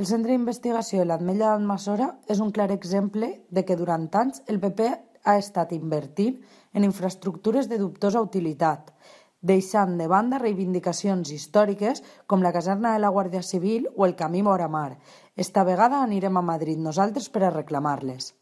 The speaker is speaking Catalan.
El Centre d'Investigació de l'Ametlla d'Almassora és un clar exemple de que durant anys el PP ha estat invertint en infraestructures de dubtosa utilitat, deixant de banda reivindicacions històriques com la caserna de la Guàrdia Civil o el camí Moramar. Esta vegada anirem a Madrid nosaltres per a reclamar-les.